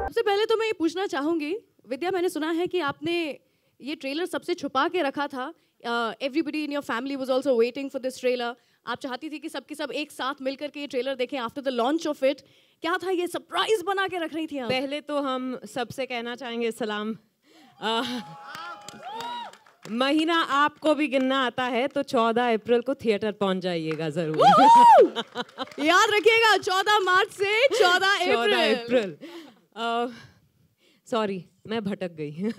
सबसे पहले तो मैं ये पूछना चाहूंगी विद्या मैंने सुना है कि आपने ये ट्रेलर सबसे छुपा के रखा था everybody in your family was also waiting for this trailer आप चाहती थी कि सबके सब एक साथ मिलकर के ये ट्रेलर देखें after the launch of it क्या था ये सरप्राइज बना के रख रही थी आप? पहले तो हम सबसे कहना चाहेंगे सलाम महीना आपको भी गिनना आता है तो 14 अप्रैल को थिएटर पहुंच जाइएगा जरूर याद रखिएगा 14 मार्च से 14 अप्रैल सॉरी मैं भटक गई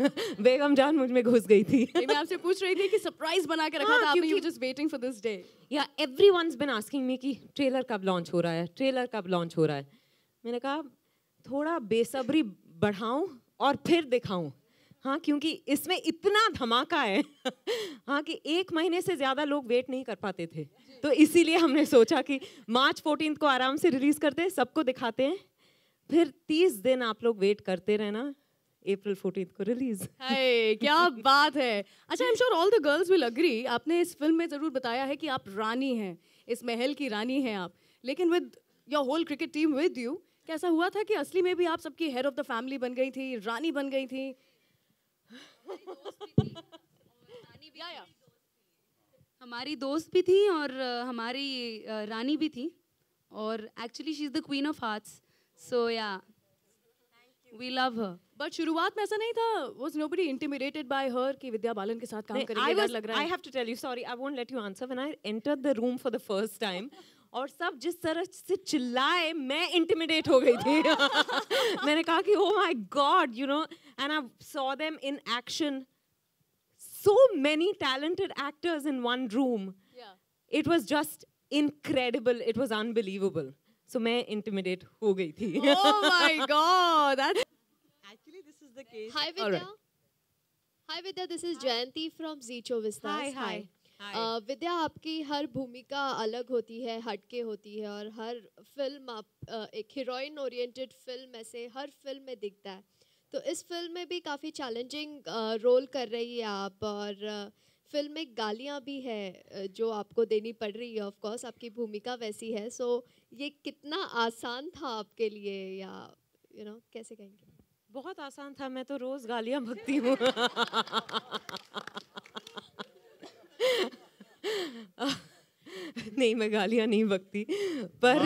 बेगम जान मुझ में घुस गई थी मैं आपसे पूछ रही थी कि सरप्राइज बना के रखा हाँ, था आपने you just waiting for this day या एवरीवनस बीन आस्किंग मी कि ट्रेलर कब लॉन्च हो रहा है ट्रेलर कब लॉन्च हो रहा है मैंने कहा थोड़ा बेसब्री बढ़ाऊं और फिर दिखाऊं हाँ क्योंकि इसमें इतना धमाका है हाँ कि एक महीने से ज़्यादा लोग वेट नहीं कर पाते थे तो इसीलिए हमने सोचा कि मार्च फोर्टीन को आराम से रिलीज़ करते हैं सबको दिखाते हैं फिर तीस दिन आप लोग वेट करते रहना अप्रैल फोर्टीन को रिलीज हाय क्या बात है अच्छा I am sure all the girls will agree आपने इस फिल्म में ज़रूर बताया है कि आप रानी हैं इस महल की रानी हैं आप लेकिन with your whole cricket team with you कैसा हुआ था कि असली में भी आप सबकी हेड ऑफ द फैमिली बन गई थी रानी बन गई थी हमारी दोस्त भी थी और हमारी रानी भी थी और actually she is the queen of hearts so yeah we love her but शुरुआत में ऐसा नहीं था was nobody intimidated by her कि विद्या बालन के साथ काम करेगी लग रहा है I have to tell you sorry I won't let you answer when I entered the room for the first time और सब जिस तरह से चिल्लाए मैं इंटिमिडेट हो गई थी मैंने कहा कि oh my god you know and I saw them in action so many talented actors in one room it was just incredible it was unbelievable so मैं इंटिमिडेट हो गई थी oh my god actually this is the case hi Vidya hi Vidya this is Vidya आपकी हर भूमिका अलग होती है हटके होती है और हर फिल्म आप एक हीरोइन ओरिएंटेड फिल्म ऐसे हर फिल्म में दिखता है तो इस फिल्म में भी काफ़ी चैलेंजिंग रोल कर रही है आप और फिल्म में गालियाँ भी है जो आपको देनी पड़ रही है ऑफ कोर्स आपकी भूमिका वैसी है सो ये कितना आसान था आपके लिए या यू you नो know, कैसे कहेंगे बहुत आसान था मैं तो रोज़ गालियाँ भगती हूँ नहीं मैं गालियां नहीं बकती पर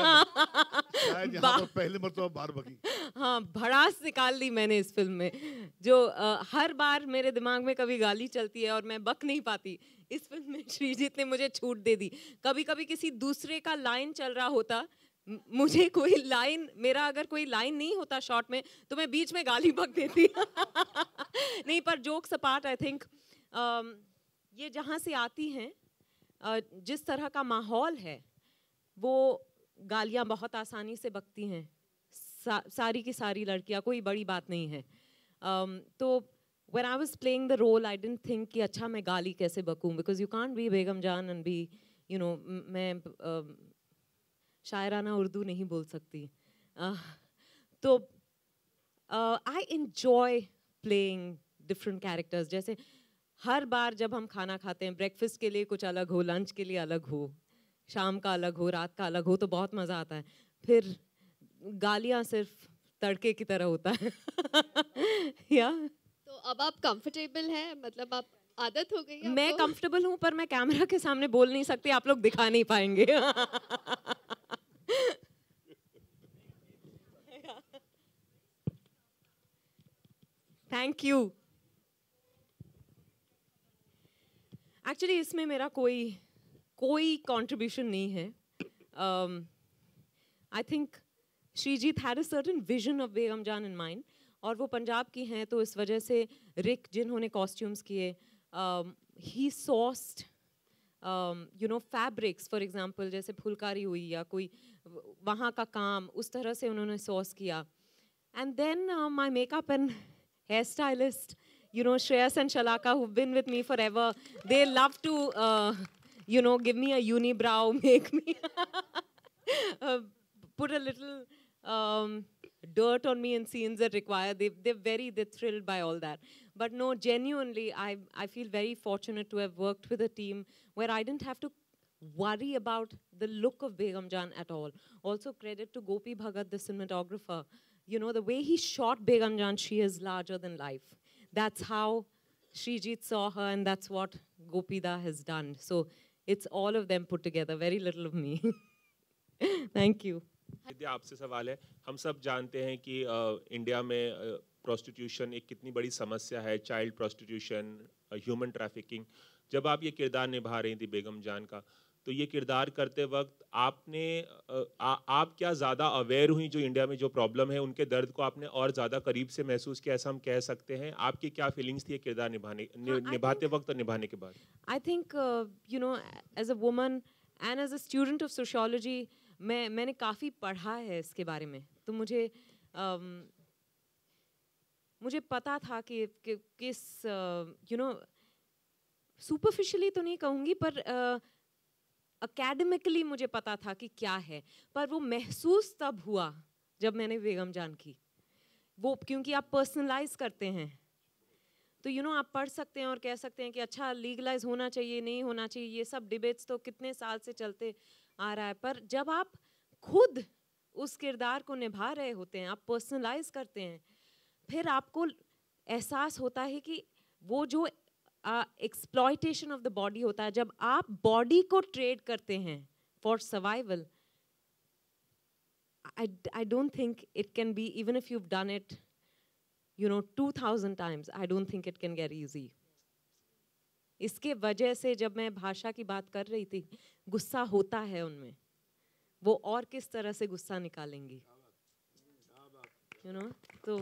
हाँ। तो पहले मरतबा बकी हाँ भड़ास निकाल ली मैंने इस फिल्म में जो आ, हर बार मेरे दिमाग में कभी गाली चलती है और मैं बक नहीं पाती इस फिल्म में श्रीजीत ने मुझे छूट दे दी कभी कभी किसी दूसरे का लाइन चल रहा होता मुझे कोई लाइन मेरा अगर कोई लाइन नहीं होता शॉर्ट में तो मैं बीच में गाली बक देती नहीं पर जोक्स अपार्ट आई थिंक ये जहाँ से आती हैं जिस तरह का माहौल है वो गालियाँ बहुत आसानी से बकती हैं सा, सारी की सारी लड़कियाँ कोई बड़ी बात नहीं है um, तो when I was playing the role I don't think कि अच्छा मैं गाली कैसे बकूँ because you can't be Begum Jaan and be you know मैं uh, शायराना उर्दू नहीं बोल सकती uh, तो I enjoy playing different characters जैसे हर बार जब हम खाना खाते हैं ब्रेकफास्ट के लिए कुछ अलग हो लंच के लिए अलग हो शाम का अलग हो रात का अलग हो तो बहुत मज़ा आता है फिर गालियाँ सिर्फ तड़के की तरह होता है या तो अब आप कंफर्टेबल हैं मतलब आप आदत हो गई मैं कंफर्टेबल हूँ पर मैं कैमरा के सामने बोल नहीं सकती आप लोग दिखा नहीं पाएंगे थैंक यू एक्चुअली इसमें मेरा कोई कोई कॉन्ट्रीब्यूशन नहीं है I think Srijit had a certain vision of Begum Jaan in mind और वो पंजाब की हैं तो इस वजह से रिक जिन्होंने कॉस्ट्यूम्स किए he sourced you know fabrics for example जैसे फुलकारी हुई या कोई वहाँ का काम उस तरह से उन्होंने सॉस किया and then my makeup and hair stylist you know, Shreyas and Shalaka, who've been with me forever, they love to, uh, you know, give me a unibrow, make me uh, put a little um, dirt on me in scenes that require. They, they're very, they're thrilled by all that. But no, genuinely, I, I feel very fortunate to have worked with a team where I didn't have to worry about the look of Begum Jan at all. Also credit to Gopi Bhagat, the cinematographer. You know, the way he shot Begum Jan, she is larger than life. that's how Srijit saw her, and that's what Gopida has done. So it's all of them put together, very little of me. Thank you. Vidya आपसे सवाल है हम सब जानते हैं कि India में prostitution एक कितनी बड़ी समस्या है चाइल्ड प्रोस्टिट्यूशन ह्यूमन ट्रैफिकिंग जब आप ये किरदार निभा रही थी बेगम जान का तो ये किरदार करते वक्त आपने आ, आप क्या ज़्यादा अवेयर हुई जो इंडिया में जो प्रॉब्लम है उनके दर्द को आपने और ज़्यादा करीब से महसूस किया ऐसा हम कह सकते हैं आपकी क्या फीलिंग्स थी ये किरदार निभाने नि, हाँ, निभाते वक्त और निभाने के बाद I think you know as a woman and as a student of sociology मैं मैंने काफ़ी पढ़ा है इसके बारे में तो मुझे um, मुझे पता था कि, कि किस यू नो सुपरफिशली तो नहीं कहूँगी पर uh, अकेडमिकली मुझे पता था कि क्या है पर वो महसूस तब हुआ जब मैंने बेगम जान की वो क्योंकि आप पर्सनलाइज करते हैं तो यू you नो know, आप पढ़ सकते हैं और कह सकते हैं कि अच्छा लीगलाइज होना चाहिए नहीं होना चाहिए ये सब डिबेट्स तो कितने साल से चलते आ रहा है पर जब आप खुद उस किरदार को निभा रहे होते हैं आप पर्सनलाइज करते हैं फिर आपको एहसास होता है कि वो जो एक्सप्लॉयटेशन ऑफ द बॉडी होता है जब आप बॉडी को ट्रेड करते हैं for survival I don't think it can be even if you done it you know two thousand times I don't think it can get easy इसके वजह से जब मैं भाषा की बात कर रही थी गुस्सा होता है उनमें वो और किस तरह से गुस्सा निकालेंगी यू नो तो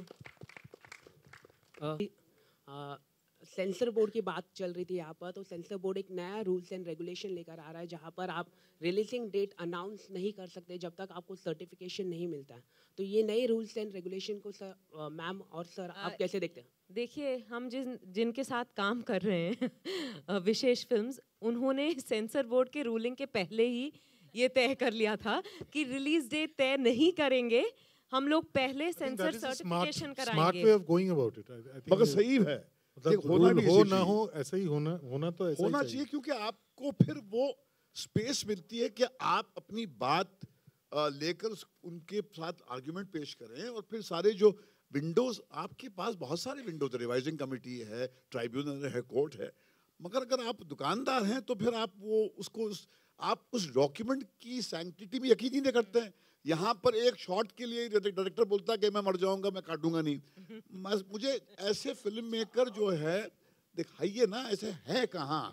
सेंसर बोर्ड की बात चल रही थी यहाँ पर तो सेंसर बोर्ड एक नया रूल्स एंड रेगुलेशन लेकर आ रहा है जहाँ पर आप रिलीजिंग डेट अनाउंस नहीं कर सकते जब तक आपको सर्टिफिकेशन नहीं मिलता है तो ये नए रूल्स एंड रेगुलेशन को सर मैम और सर आप कैसे देखते हैं देखिए हम जिन जिनके साथ काम कर रहे हैं विशेष फिल्म उन्होंने सेंसर बोर्ड के रूलिंग के पहले ही ये तय कर लिया था कि रिलीज डेट तय नहीं करेंगे हम लोग पहले सेंसर सर्टिफिकेशन कराएंगे smart way of going about it मगर सही है मतलब होना भी हो ना हो ऐसा ही होना होना तो ऐसा होना चाहिए क्योंकि आपको फिर वो स्पेस मिलती है कि आप अपनी बात लेकर उनके साथ आर्ग्यूमेंट पेश करें और फिर सारे जो विंडोज आपके पास बहुत सारे विंडोज रिवाइजिंग कमेटी है ट्राइब्यूनल है कोर्ट है मगर अगर आप दुकानदार हैं तो फिर आप वो उसको उस, आप उस डॉक्यूमेंट की सैंक्टिटी में यकीन ही नहीं करते हैं यहाँ पर एक शॉट के लिए डायरेक्टर बोलता है कि मैं मर जाऊंगा मैं काटूंगा नहीं मुझे ऐसे फिल्म मेकर जो है दिखाइए ना ऐसे है कहाँ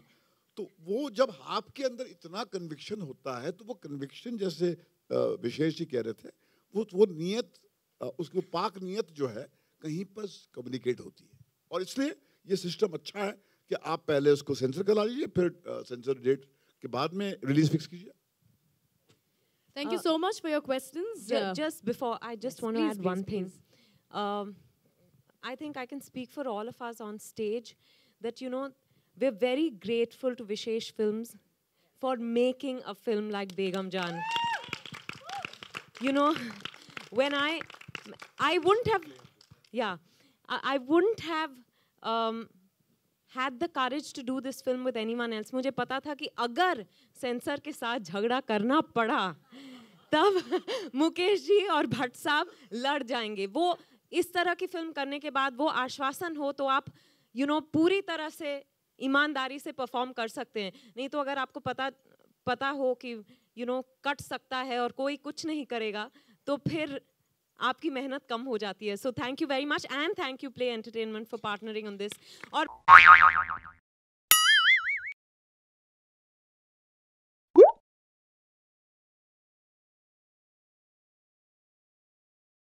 तो वो जब आपके अंदर इतना कन्विक्शन होता है तो वो कन्विक्शन जैसे विशेष जी कह रहे थे वो वो नीयत उसको पाक नीयत जो है कहीं पर कम्युनिकेट होती है और इसलिए ये सिस्टम अच्छा है कि आप पहले उसको सेंसर करा लीजिए फिर सेंसर डेट के बाद में रिलीज फिक्स कीजिए Thank uh, you so much for your questions. Yeah. Just before, I just yes, want to add please, one please. thing. Um, I think I can speak for all of us on stage that, you know, we're very grateful to Vishesh Films for making a film like Begum Jan. you know, when I, I wouldn't have, yeah, I, I wouldn't have um, had the courage to do this film with anyone else. Mujhe पता था कि अगर sensor के साथ झगड़ा करना तब मुकेश जी और भट्ट साहब लड़ जाएंगे वो इस तरह की फिल्म करने के बाद वो आश्वासन हो तो आप यू you नो know, पूरी तरह से ईमानदारी से परफॉर्म कर सकते हैं नहीं तो अगर आपको पता पता हो कि you you know know, cut सकता है और कोई कुछ नहीं करेगा तो फिर आपकी मेहनत कम हो जाती है so thank you very much and thank you play entertainment for partnering on this और